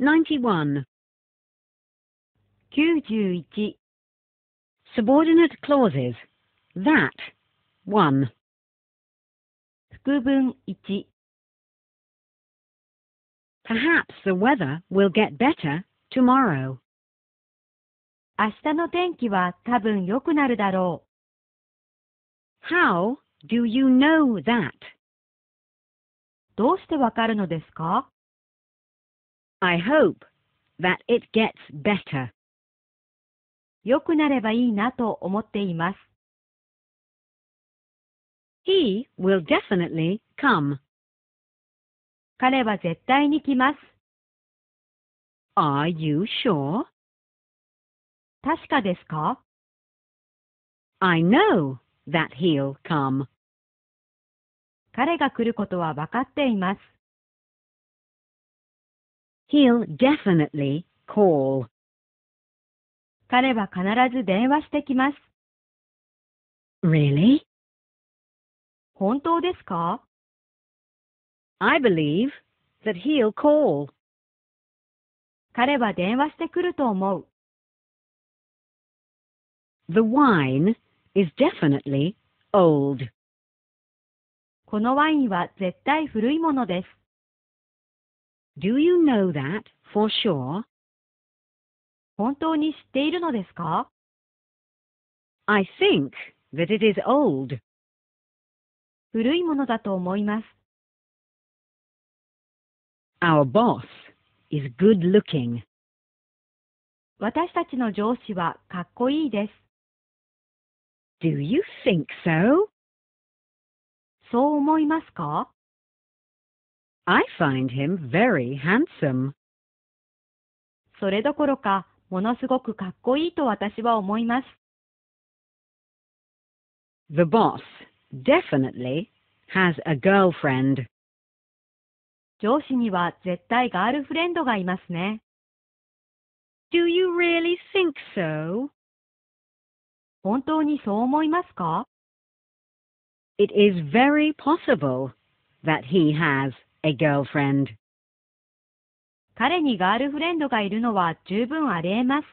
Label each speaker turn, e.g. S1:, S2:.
S1: 91 91subordinate clauses that 1副文1 Perhaps the weather will get better tomorrow. How do you know that? どうしてわかるのですか I hope that it gets better. 良くなればいいなと思っています。He will definitely come. 彼は絶対に来ます。Are you sure? 確かですか ?I know that he'll come. 彼が来ることは分かっています。He'll definitely call. 彼は必ず電話してきます。Really? 本当ですか ?I believe that he'll call. 彼は電話してくると思う。The wine is definitely old. このワインは絶対古いものです。Do you know that for sure? 本当に知っているのですか ?I think that it is old. 古いものだと思います。Our boss is good looking. 私たちの上司はかっこいいです。Do you think so? そう思いますか I find him very handsome. それどころか、ものすごくかっこいいと私は思います。The boss definitely has a girlfriend. 上司には絶対ガールフレンドがいますね。Do you really think so? 本当にそう思いますか It is very possible that he has a girlfriend. 彼にガールフレンドがいるのは十分あり得ます。